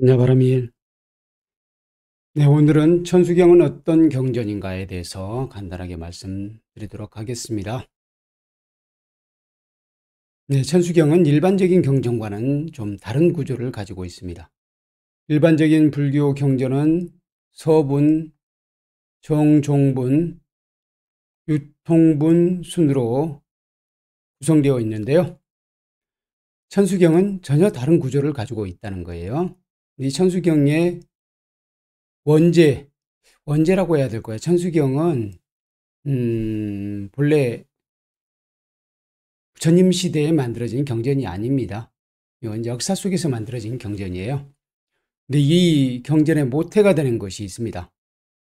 안바람이일 네, 오늘은 천수경은 어떤 경전인가에 대해서 간단하게 말씀드리도록 하겠습니다. 네, 천수경은 일반적인 경전과는 좀 다른 구조를 가지고 있습니다. 일반적인 불교 경전은 서분, 정종분, 유통분 순으로 구성되어 있는데요. 천수경은 전혀 다른 구조를 가지고 있다는 거예요. 이 천수경의 원제, 원제라고 해야 될 거예요. 천수경은 음, 본래 전임 시대에 만들어진 경전이 아닙니다. 역사 속에서 만들어진 경전이에요. 근데 이 경전의 모태가 되는 것이 있습니다.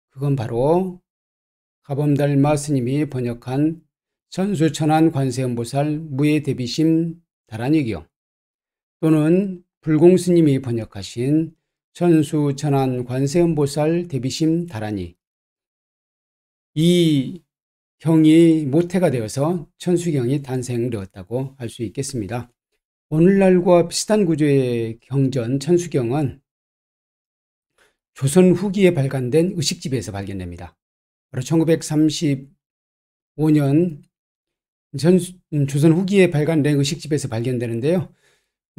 그건 바로 가범달 마스님이 번역한 천수천안 관세음보살 무예대비심 다란이경 또는 불공스님이 번역하신 천수천안 관세음보살 대비심 다란이 이형이 모태가 되어서 천수경이 탄생되었다고 할 수 있겠습니다. 오늘날과 비슷한 구조의 경전 천수경은 조선 후기에 발간된 의식집에서 발견됩니다. 바로 1935년 전 음, 조선 후기에 발간된 의식집에서 발견되는데요.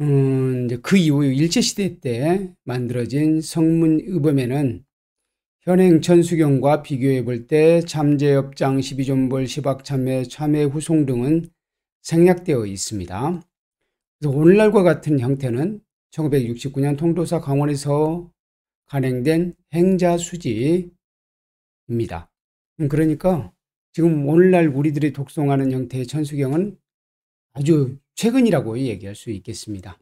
음, 이제 그 이후 일제시대 때 만들어진 성문의범에는 현행 천수경과 비교해 볼 때 참제엽장, 십이존벌, 시박참회, 참회후송 등은 생략되어 있습니다. 그래서 오늘날과 같은 형태는 1969년 통도사 강원에서 간행된 행자수지입니다. 음, 그러니까 지금 오늘날 우리들이 독송하는 형태의 천수경은 아주 최근이라고 얘기할 수 있겠습니다.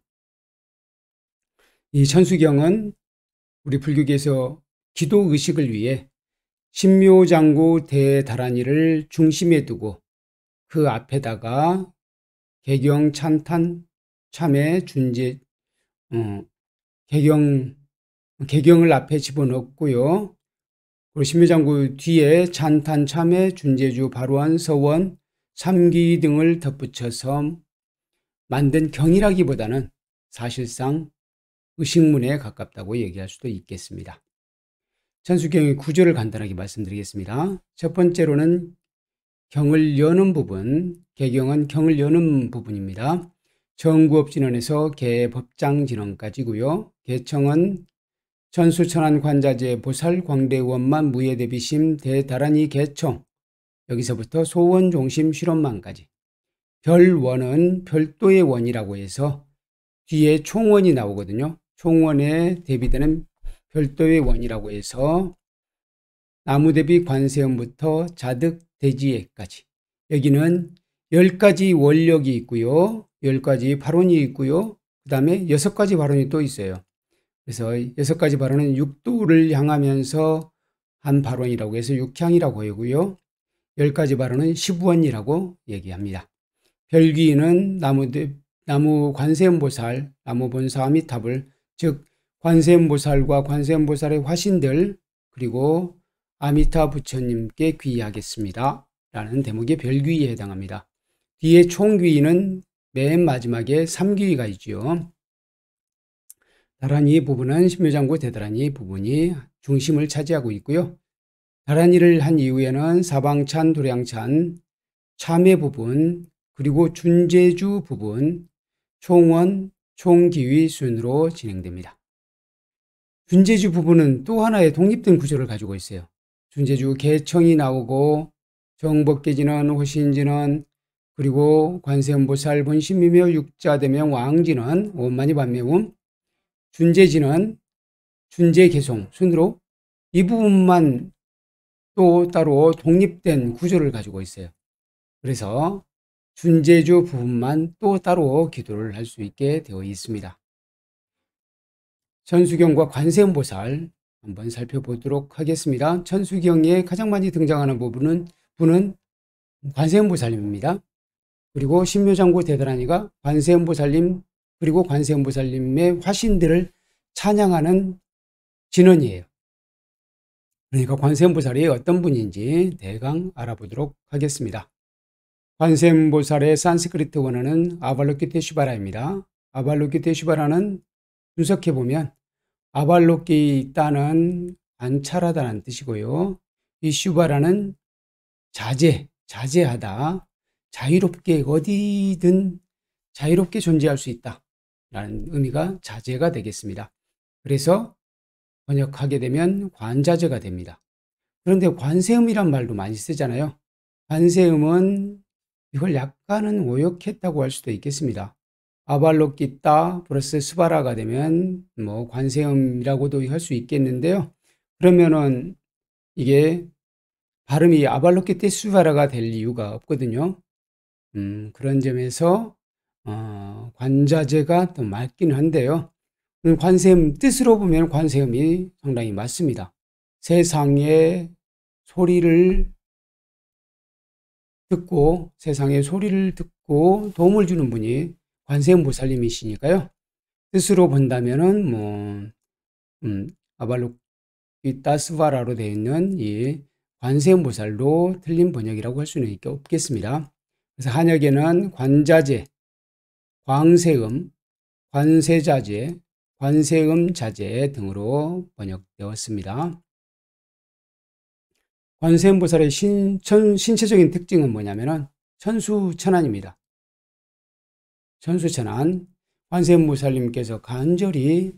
이 천수경은 우리 불교계에서 기도 의식을 위해 신묘장구 대다란이를 중심에 두고 그 앞에다가 개경 찬탄 참회 준제 어, 개경 개경을 앞에 집어넣고요. 우리 신묘장구 뒤에 찬탄, 참회, 준재주, 바로한, 서원, 삼기 등을 덧붙여서 만든 경이라기보다는 사실상 의식문에 가깝다고 얘기할 수도 있겠습니다. 천수경의 구조를 간단하게 말씀드리겠습니다. 첫 번째로는 경을 여는 부분, 개경은 경을 여는 부분입니다. 정구업진원에서 개법장진원까지고요. 개청은 천수천안 관자재 보살 광대원만 무예대비심 대다란이 개청 여기서부터 소원 종심 실원만까지 별원은 별도의 원이라고 해서 뒤에 총원이 나오거든요. 총원에 대비되는 별도의 원이라고 해서 나무 대비 관세음부터 자득 대지에까지 여기는 10가지 원력이 있고요. 10가지 발언이 있고요. 그 다음에 6가지 발언이 또 있어요. 그래서 여섯 가지 발언은 육도를 향하면서 한 발언이라고 해서 육향이라고 하고요. 열 가지 발언은 십원이라고 얘기합니다. 별귀는 나무, 나무 관세음보살, 나무 본사 아미탑을, 즉, 관세음보살과 관세음보살의 화신들, 그리고 아미타 부처님께 귀의하겠습니다. 라는 대목의 별귀에 해당합니다. 뒤에 총귀는 맨 마지막에 삼귀가 있지요. 다란이 부분은 신묘장구 대다란이 부분이 중심을 차지하고 있고요. 다란이를 한 이후에는 사방찬, 도량찬, 참외 부분, 그리고 준재주 부분, 총원, 총기위 순으로 진행됩니다. 준재주 부분은 또 하나의 독립된 구조를 가지고 있어요. 준재주 개청이 나오고 정법계지는 호신지는 그리고 관세음보살 본심이며 육자대명 왕지는 원만이 반매움 준재 진원, 준재 개송 순으로 이 부분만 또 따로 독립된 구조를 가지고 있어요. 그래서 준재주 부분만 또 따로 기도를 할 수 있게 되어 있습니다. 천수경과 관세음보살 한번 살펴보도록 하겠습니다. 천수경에 가장 많이 등장하는 부분은 분은 관세음보살님입니다. 그리고 신묘장구 대단하니가 관세음보살님 그리고 관세음보살님의 화신들을 찬양하는 진원이에요. 그러니까 관세음보살이 어떤 분인지 대강 알아보도록 하겠습니다. 관세음보살의 산스크리트 원어는 아발로키테슈바라입니다. 아발로키테슈바라는 분석해보면 아발로키 따는 안찰하다는 뜻이고요. 이 슈바라는 자제, 자제하다, 자유롭게 어디든 자유롭게 존재할 수 있다. 라는 의미가 자제가 되겠습니다. 그래서 번역하게 되면 관자제가 됩니다. 그런데 관세음이란 말도 많이 쓰잖아요. 관세음은 이걸 약간은 오역했다고 할 수도 있겠습니다. 아발로 키타 플러스 스바라가 되면 뭐 관세음이라고도 할 수 있겠는데요. 그러면은 이게 발음이 아발로 키떼 스바라가 될 이유가 없거든요. 음, 그런 점에서 어, 관자재가 또 맑긴 한데요. 음, 관세음 뜻으로 보면 관세음이 상당히 맞습니다. 세상의 소리를 듣고 세상의 소리를 듣고 도움을 주는 분이 관세음 보살님이시니까요. 뜻으로 본다면은 뭐 음, 아발로이 따스바라로 되어 있는 이 관세음 보살도 틀린 번역이라고 할 수는 없겠습니다. 그래서 한역에는 관자재 광세음, 관세자재, 관세음 자재 등으로 번역되었습니다. 관세음보살의 신천, 신체적인 특징은 뭐냐면은 천수천안입니다. 천수천안, 관세음보살님께서 간절히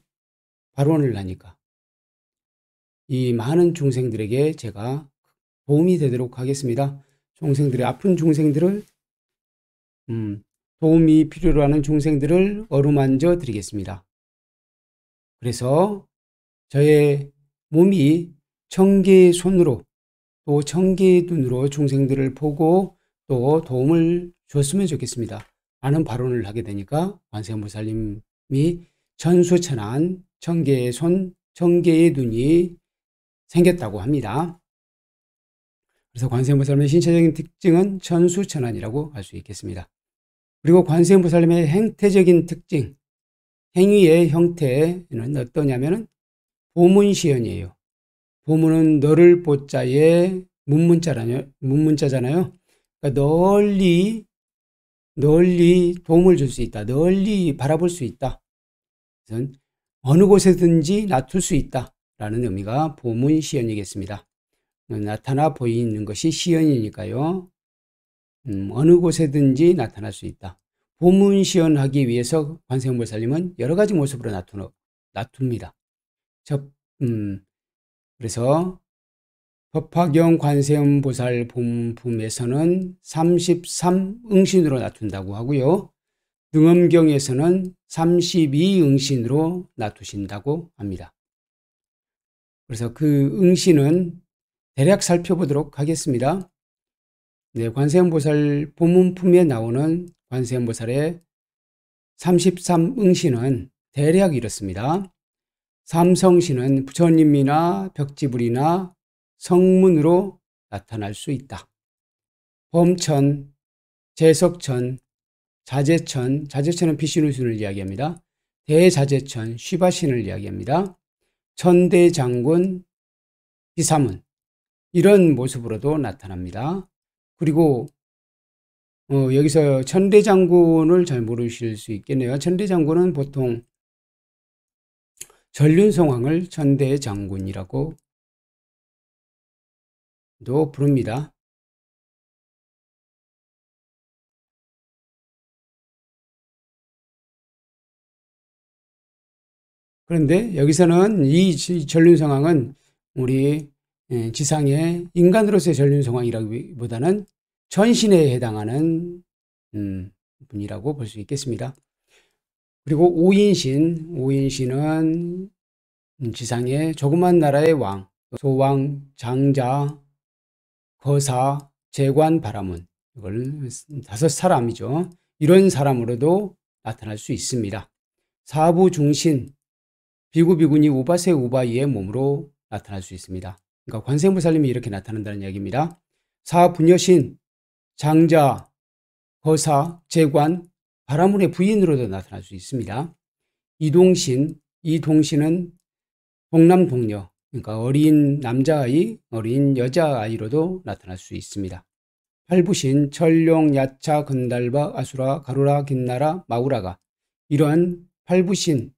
발언을 하니까 이 많은 중생들에게 제가 도움이 되도록 하겠습니다. 중생들의 아픈 중생들을 음, 도움이 필요로 하는 중생들을 어루만져 드리겠습니다. 그래서 저의 몸이 청계의 손으로 또 청계의 눈으로 중생들을 보고 또 도움을 줬으면 좋겠습니다. 라는 발언을 하게 되니까 관세음보살님이 전수천한 청계의 손, 청계의 눈이 생겼다고 합니다. 그래서 관세음보살님의 신체적인 특징은 전수천한이라고 할 수 있겠습니다. 그리고 관세음보살님의 행태적인 특징, 행위의 형태는 어떠냐면은 보문시연이에요. 보문은 너를 보자에 문문자라요 문문자잖아요. 그러니까 널리 널리 도움을 줄 수 있다. 널리 바라볼 수 있다. 그래서 어느 곳에든지 나툴 수 있다. 라는 의미가 보문 시연이겠습니다. 나타나 보이는 것이 시연이니까요. 음, 어느 곳에든지 나타날 수 있다. 보문 시연하기 위해서 관세음보살님은 여러 가지 모습으로 나투, 나툽니다. 접, 음, 그래서 법화경 관세음보살 본품에서는 33응신으로 나툰다고 하고요. 등엄경에서는 32응신으로 나투신다고 합니다. 그래서 그 응신은 대략 살펴보도록 하겠습니다. 네, 관세음보살 본문품에 나오는 관세음보살의 33응시는 대략 이렇습니다. 삼성시는 부처님이나 벽지불이나 성문으로 나타날 수 있다. 범천, 제석천, 자재천, 자재천은 비신우신을 이야기합니다. 대자재천, 쉬바신을 이야기합니다. 천대장군, 비사문 이런 모습으로도 나타납니다. 그리고 어, 여기서 천대장군을 잘 모르실 수 있겠네요. 천대장군은 보통 전륜성왕을 천대장군이라고 도 부릅니다. 그런데 여기서는 이 전륜성왕은 우리 예, 지상의 인간으로서의 전륜 성황이라기보다는 전신에 해당하는 음, 분이라고 볼 수 있겠습니다. 그리고 오인신, 오인신은 지상의 조그만 나라의 왕, 소왕, 장자, 거사, 재관, 바라문 이걸 다섯 사람이죠. 이런 사람으로도 나타날 수 있습니다. 사부 중신, 비구비군이 우바세 우바이의 몸으로 나타날 수 있습니다. 그러니까 관세음보살님이 이렇게 나타난다는 이야기입니다. 사 분여신, 장자, 허사 재관, 바라문의 부인으로도 나타날 수 있습니다. 이동신, 이동신은 동남동녀, 그러니까 어린 남자아이, 어린 여자아이로도 나타날 수 있습니다. 팔부신, 천룡, 야차, 건달바, 아수라, 가루라, 긴나라, 마우라가 이러한 팔부신,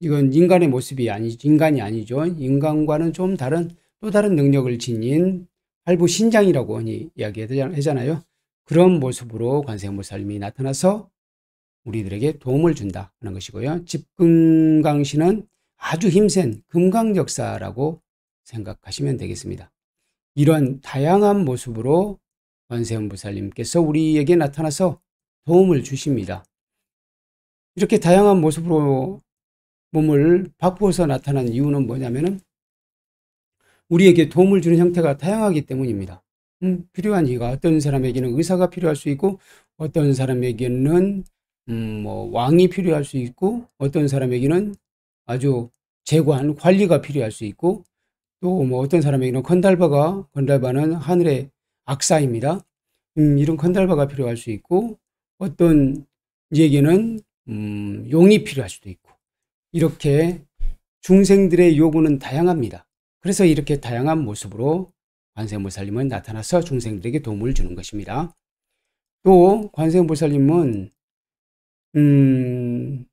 이건 인간의 모습이 아니 인간이 아니죠. 인간과는 좀 다른 또 다른 능력을 지닌 할부 신장이라고 흔히 이야기하잖아요. 그런 모습으로 관세음보살님이 나타나서 우리들에게 도움을 준다 하는 것이고요. 집금강신은 아주 힘센 금강역사라고 생각하시면 되겠습니다. 이런 다양한 모습으로 관세음보살님께서 우리에게 나타나서 도움을 주십니다. 이렇게 다양한 모습으로 몸을 바꾸어서 나타난 이유는 뭐냐면은 우리에게 도움을 주는 형태가 다양하기 때문입니다. 음, 필요한 이가 어떤 사람에게는 의사가 필요할 수 있고 어떤 사람에게는 음, 뭐 왕이 필요할 수 있고 어떤 사람에게는 아주 재관 관리가 필요할 수 있고 또 뭐 어떤 사람에게는 건달바가 건달바는 하늘의 악사입니다. 음, 이런 건달바가 필요할 수 있고 어떤 이에는 음, 용이 필요할 수도 있고 이렇게 중생들의 요구는 다양합니다. 그래서 이렇게 다양한 모습으로 관세음보살님은 나타나서 중생들에게 도움을 주는 것입니다. 또 관세음보살님은 음,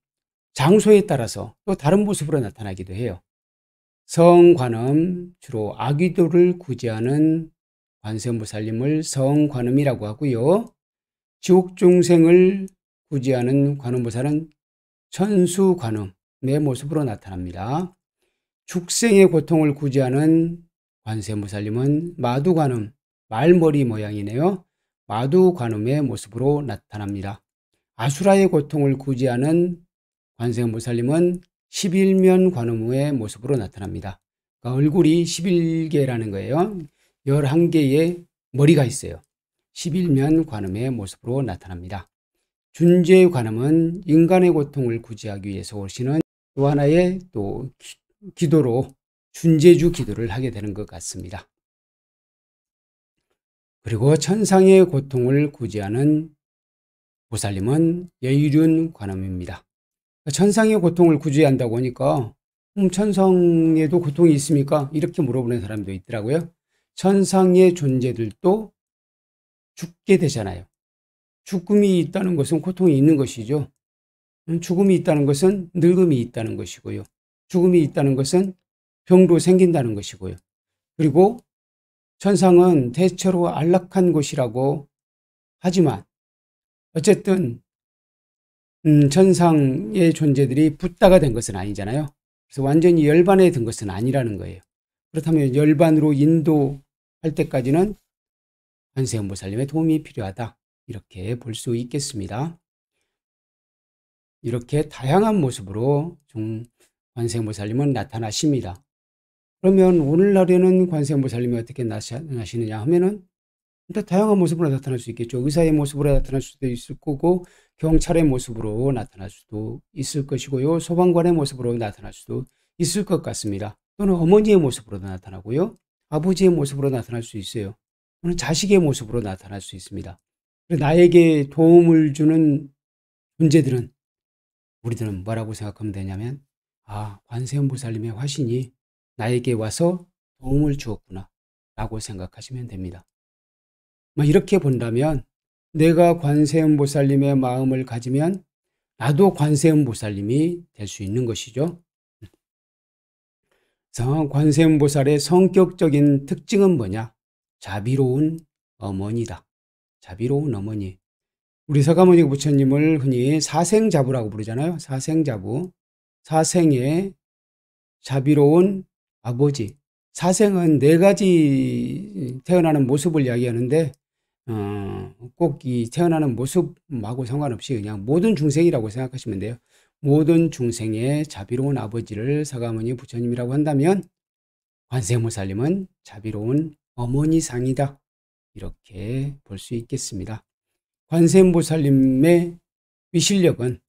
장소에 따라서 또 다른 모습으로 나타나기도 해요. 성관음, 주로 아귀도를 구제하는 관세음보살님을 성관음이라고 하고요. 지옥 중생을 구제하는 관음보살은 천수관음, 내 모습으로 나타납니다. 죽생의 고통을 구제하는 관세무살님은 마두관음, 말머리 모양이네요. 마두관음의 모습으로 나타납니다. 아수라의 고통을 구제하는 관세무살님은 11면 관음의 모습으로 나타납니다. 그러니까 얼굴이 11개라는 거예요. 11개의 머리가 있어요. 11면 관음의 모습으로 나타납니다. 준재의 관음은 인간의 고통을 구제하기 위해서 오시는 또 하나의 또 기도로 준재주 기도를 하게 되는 것 같습니다. 그리고 천상의 고통을 구제하는 보살님은 여유륜 관음입니다. 천상의 고통을 구제한다고 하니까 음, 천상에도 고통이 있습니까? 이렇게 물어보는 사람도 있더라고요. 천상의 존재들도 죽게 되잖아요. 죽음이 있다는 것은 고통이 있는 것이죠. 죽음이 있다는 것은 늙음이 있다는 것이고요. 죽음이 있다는 것은 병도 생긴다는 것이고요. 그리고 천상은 대체로 안락한 곳이라고 하지만 어쨌든 음, 천상의 존재들이 붓다가 된 것은 아니잖아요. 그래서 완전히 열반에 든 것은 아니라는 거예요. 그렇다면 열반으로 인도할 때까지는 관세음보살님의 도움이 필요하다. 이렇게 볼 수 있겠습니다. 이렇게 다양한 모습으로 관세음보살님은 나타나십니다. 그러면 오늘날에는 관세음보살님이 어떻게 나타나시느냐 하면은 일단 다양한 모습으로 나타날 수 있겠죠. 의사의 모습으로 나타날 수도 있을 거고 경찰의 모습으로 나타날 수도 있을 것이고요. 소방관의 모습으로 나타날 수도 있을 것 같습니다. 또는 어머니의 모습으로도 나타나고요. 아버지의 모습으로 나타날 수 있어요. 또는 자식의 모습으로 나타날 수 있습니다. 나에게 도움을 주는 존재들은 우리들은 뭐라고 생각하면 되냐면 아 관세음보살님의 화신이 나에게 와서 도움을 주었구나 라고 생각하시면 됩니다. 뭐 이렇게 본다면 내가 관세음보살님의 마음을 가지면 나도 관세음보살님이 될 수 있는 것이죠. 관세음보살의 성격적인 특징은 뭐냐? 자비로운 어머니다. 자비로운 어머니. 우리 서가모니 부처님을 흔히 사생자부라고 부르잖아요. 사생자부. 사생의 자비로운 아버지. 사생은 네 가지 태어나는 모습을 이야기하는데 어, 꼭이 태어나는 모습하고 상관없이 그냥 모든 중생이라고 생각하시면 돼요. 모든 중생의 자비로운 아버지를 사가모니 부처님이라고 한다면 관세음살님은 자비로운 어머니상이다. 이렇게 볼 수 있겠습니다. 관세음보살님의 위실력은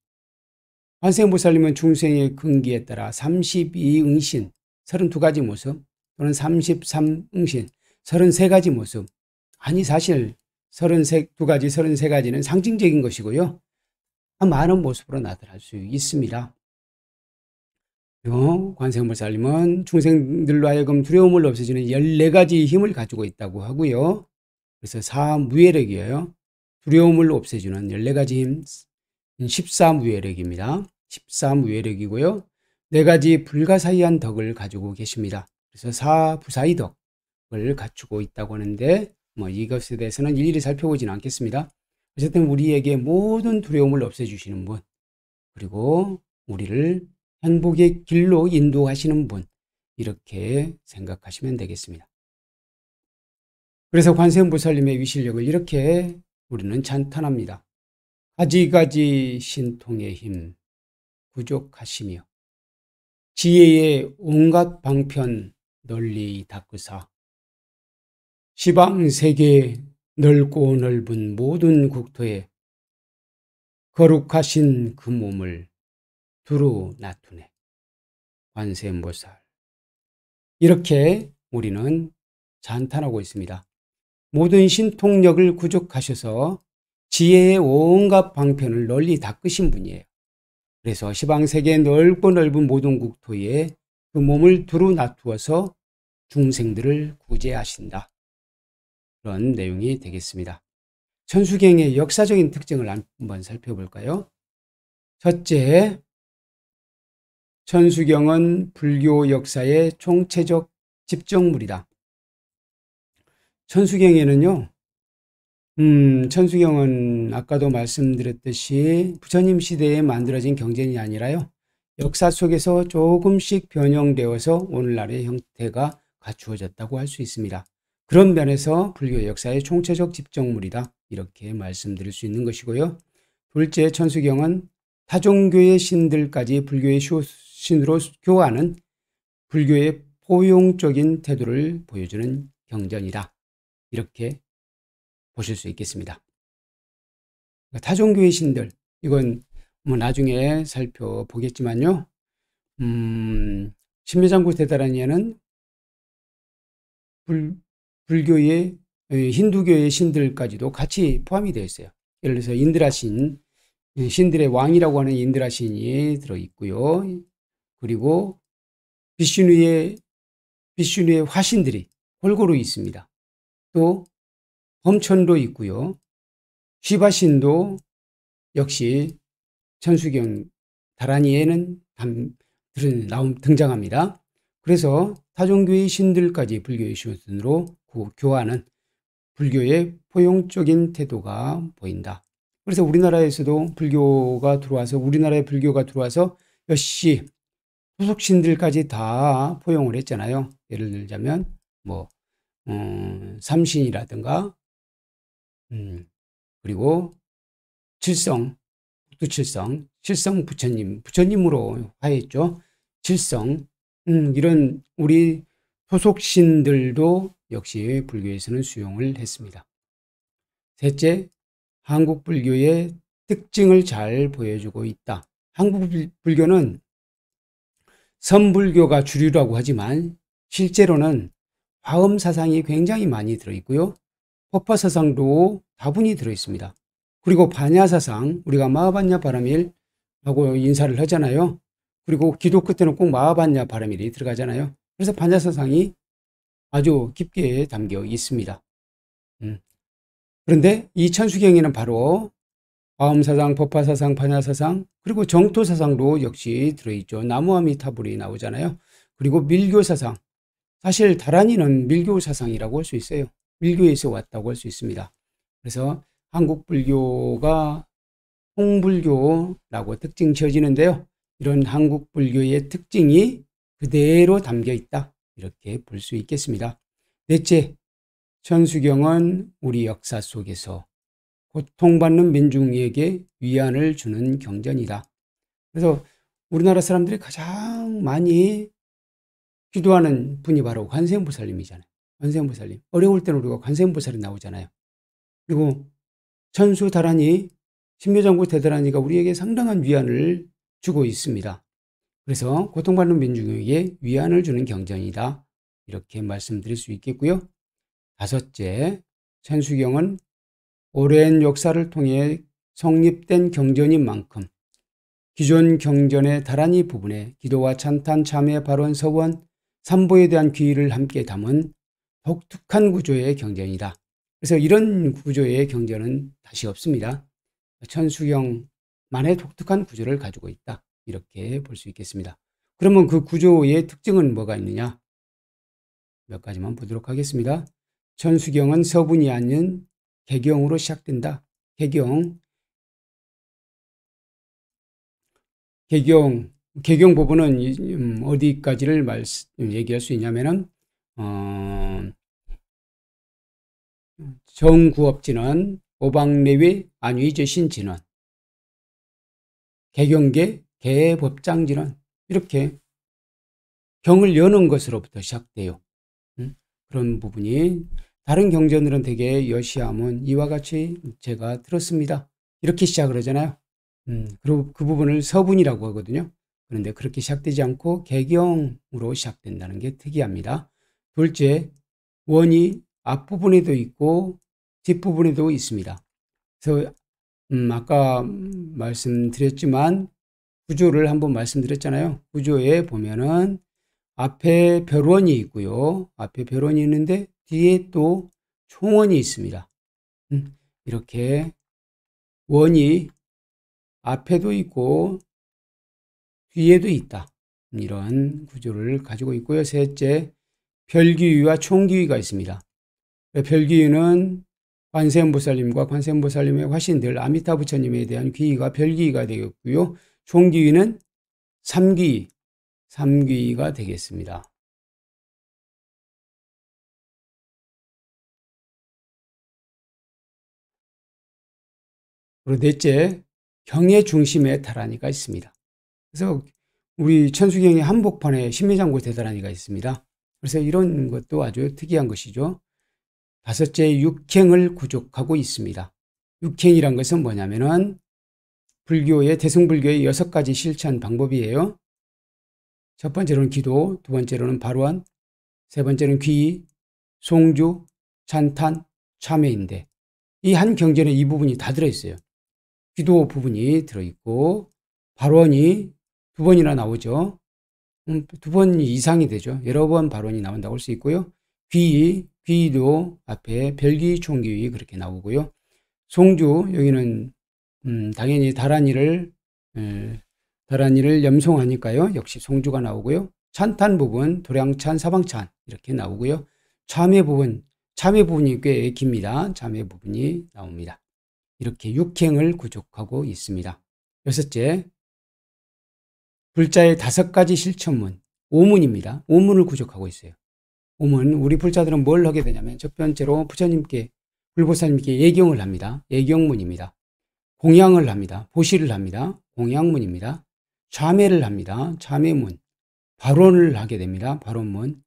관세음보살님은 중생의 근기에 따라 32응신 32가지 모습 또는 33응신 33가지 모습 아니 사실 3 2가지 33가지는 상징적인 것이고요. 많은 모습으로 나타날 수 있습니다. 관세음보살님은 중생들로 하여금 두려움을 없애주는 14가지 힘을 가지고 있다고 하고요. 그래서 사무예력이에요. 두려움을 없애주는 14가지 힘 13위회력입니다. 13위회력이고요. 4가지 불가사의한 덕을 가지고 계십니다. 그래서 사부사의 덕을 갖추고 있다고 하는데 뭐 이것에 대해서는 일일이 살펴보지는 않겠습니다. 어쨌든 우리에게 모든 두려움을 없애주시는 분 그리고 우리를 행복의 길로 인도하시는 분 이렇게 생각하시면 되겠습니다. 그래서 관세음보살님의 위실력을 이렇게 우리는 찬탄합니다. 가지가지 신통의 힘, 부족하시며 지혜의 온갖 방편 널리 닦으사 시방세계 넓고 넓은 모든 국토에 거룩하신 그 몸을 두루 나투네 관세음보살 이렇게 우리는 잔탄하고 있습니다. 모든 신통력을 구족하셔서 지혜의 온갖 방편을 널리 닦으신 분이에요. 그래서 시방세계 넓고 넓은 모든 국토에 그 몸을 두루 놔두어서 중생들을 구제하신다. 그런 내용이 되겠습니다. 천수경의 역사적인 특징을 한번 살펴볼까요? 첫째, 천수경은 불교 역사의 총체적 집정물이다. 천수경에는요, 음, 천수경은 아까도 말씀드렸듯이 부처님 시대에 만들어진 경전이 아니라요, 역사 속에서 조금씩 변형되어서 오늘날의 형태가 갖추어졌다고 할 수 있습니다. 그런 면에서 불교 역사의 총체적 집정물이다. 이렇게 말씀드릴 수 있는 것이고요. 둘째, 천수경은 타종교의 신들까지 불교의 신으로 교하는 불교의 포용적인 태도를 보여주는 경전이다. 이렇게 보실 수 있겠습니다. 그러니까 타종교의 신들 이건 뭐 나중에 살펴보겠지만요. 음, 신비장구 대다라니아는 불, 불교의 어, 힌두교의 신들까지도 같이 포함이 되어 있어요. 예를 들어서 인드라 신, 예, 신들의 왕이라고 하는 인드라 신이 들어 있고요. 그리고 비슈누의 비슈누의 화신들이 골고루 있습니다. 또 범천도 있고요. 쥐바신도 역시 천수경 다라니에는 등장합니다. 그래서 타종교의 신들까지 불교의 신으로 교화는 불교의 포용적인 태도가 보인다. 그래서 우리나라에서도 불교가 들어와서 우리나라의 불교가 들어와서 역시 후속신들까지 다 포용을 했잖아요. 예를 들자면 뭐 음, 삼신이라든가 음, 그리고 칠성 북두 칠성 칠성 부처님 부처님으로 화했죠. 칠성 음, 이런 우리 토속신들도 역시 불교에서는 수용을 했습니다. 셋째, 한국 불교의 특징을 잘 보여주고 있다. 한국 불교는 선불교가 주류라고 하지만 실제로는 화음 사상이 굉장히 많이 들어있고요. 퍼파 사상도 다분히 들어있습니다. 그리고 반야 사상, 우리가 마하반야 바람일라고 인사를 하잖아요. 그리고 기도 끝에는 꼭 마하반야 바람일이 들어가잖아요. 그래서 반야 사상이 아주 깊게 담겨 있습니다. 음. 그런데 이 천수경에는 바로 화음사상 법화사상, 반야사상, 그리고 정토사상도 역시 들어있죠. 나무아미타불이 나오잖아요. 그리고 밀교사상, 사실 다란이는 밀교 사상이라고 할 수 있어요. 밀교에서 왔다고 할 수 있습니다. 그래서 한국 불교가 홍불교라고 특징 지어지는데요. 이런 한국 불교의 특징이 그대로 담겨 있다. 이렇게 볼 수 있겠습니다. 넷째, 천수경은 우리 역사 속에서 고통받는 민중에게 위안을 주는 경전이다. 그래서 우리나라 사람들이 가장 많이 기도하는 분이 바로 관세음보살님이잖아요. 관세음보살님. 어려울 때는 우리가 관세음보살이 나오잖아요. 그리고 천수 다라니, 신묘장구 대다라니가 우리에게 상당한 위안을 주고 있습니다. 그래서 고통받는 민중에게 위안을 주는 경전이다. 이렇게 말씀드릴 수 있겠고요. 다섯째, 천수경은 오랜 역사를 통해 성립된 경전인 만큼 기존 경전의 다란이 부분에 기도와 찬탄, 참회, 발언, 서원, 산보에 대한 귀회를 함께 담은 독특한 구조의 경전이다. 그래서 이런 구조의 경전은 다시 없습니다. 천수경만의 독특한 구조를 가지고 있다. 이렇게 볼 수 있겠습니다. 그러면 그 구조의 특징은 뭐가 있느냐? 몇 가지만 보도록 하겠습니다. 천수경은 서분이 아닌 개경으로 시작된다. 개경. 개경. 개경 부분은 음, 어디까지를 말 음, 얘기할 수 있냐면은 어, 정구업진원 오방내위 안위재신진원 개경계 개법장진원 이렇게 경을 여는 것으로부터 시작돼요. 음, 그런 부분이 다른 경전들은 되게 여시함은 이와 같이 제가 들었습니다. 이렇게 시작을 하잖아요. 음, 그리고 그 부분을 서분이라고 하거든요. 그런데 그렇게 시작되지 않고 개경으로 시작된다는 게 특이합니다. 둘째, 원이 앞부분에도 있고 뒷부분에도 있습니다. 그래서 음, 아까 말씀드렸지만 구조를 한번 말씀드렸잖아요. 구조에 보면은 앞에 별원이 있고요. 앞에 별원이 있는데 뒤에 또 총원이 있습니다. 음, 이렇게 원이 앞에도 있고 위에도 있다. 이러한 구조를 가지고 있고요. 셋째, 별기위와 총기위가 있습니다. 네, 별기위는 관세음보살님과 관세음보살님의 화신들 아미타 부처님에 대한 귀위가 별기위가 되겠고요. 총기위는 삼기위, 삼기위가 되겠습니다. 그리고 넷째, 경의 중심에 달하니가 있습니다. 그래서 우리 천수경의 한복판에 신미장고 대단한이가 있습니다. 그래서 이런 것도 아주 특이한 것이죠. 다섯째 육행을 구족하고 있습니다. 육행이란 것은 뭐냐면은 불교의 대승불교의 여섯 가지 실천 방법이에요. 첫 번째로는 기도, 두 번째로는 발원, 세 번째는 귀, 송주, 찬탄, 참회인데 이 한 경전에 이 부분이 다 들어있어요. 기도 부분이 들어있고 발원이 두 번이나 나오죠. 음, 두번 이상이 되죠. 여러 번 발언이 나온다고 할 수 있고요. 귀, 귀도 앞에 별기, 총귀 그렇게 나오고요. 송주, 여기는 음, 당연히 다란이를 음, 예, 다란이를 염송하니까요. 역시 송주가 나오고요. 찬탄 부분, 도량찬, 사방찬 이렇게 나오고요. 참외 부분, 참외 부분이 꽤 깁니다. 참외 부분이 나옵니다. 이렇게 육행을 구족하고 있습니다. 여섯째, 불자의 다섯 가지 실천문, 오문입니다. 오문을 구족하고 있어요. 오문, 우리 불자들은 뭘 하게 되냐면 첫 번째로 부처님께, 불보사님께 예경을 합니다. 예경문입니다. 공양을 합니다. 보시를 합니다. 공양문입니다. 자매를 합니다. 자매문 발언을 하게 됩니다. 발언문.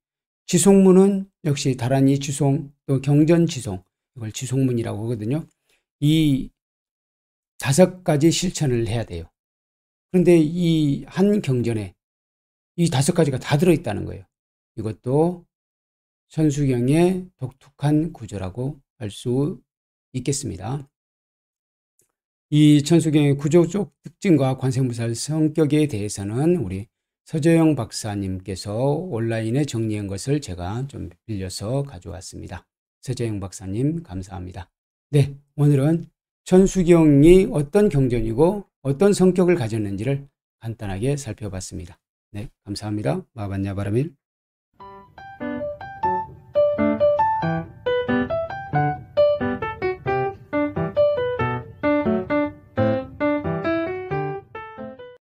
지속문은 역시 다란이 지속또 경전 지속 이걸 지속문이라고 하거든요. 이 다섯 가지 실천을 해야 돼요. 그런데 이 한 경전에 이 다섯 가지가 다 들어있다는 거예요. 이것도 천수경의 독특한 구조라고 할 수 있겠습니다. 이 천수경의 구조적 특징과 관세음보살 성격에 대해서는 우리 서재영 박사님께서 온라인에 정리한 것을 제가 좀 빌려서 가져왔습니다. 서재영 박사님 감사합니다. 네, 오늘은 천수경이 어떤 경전이고 어떤 성격을 가졌는지를 간단하게 살펴봤습니다. 네, 감사합니다. 마반야 바라밀.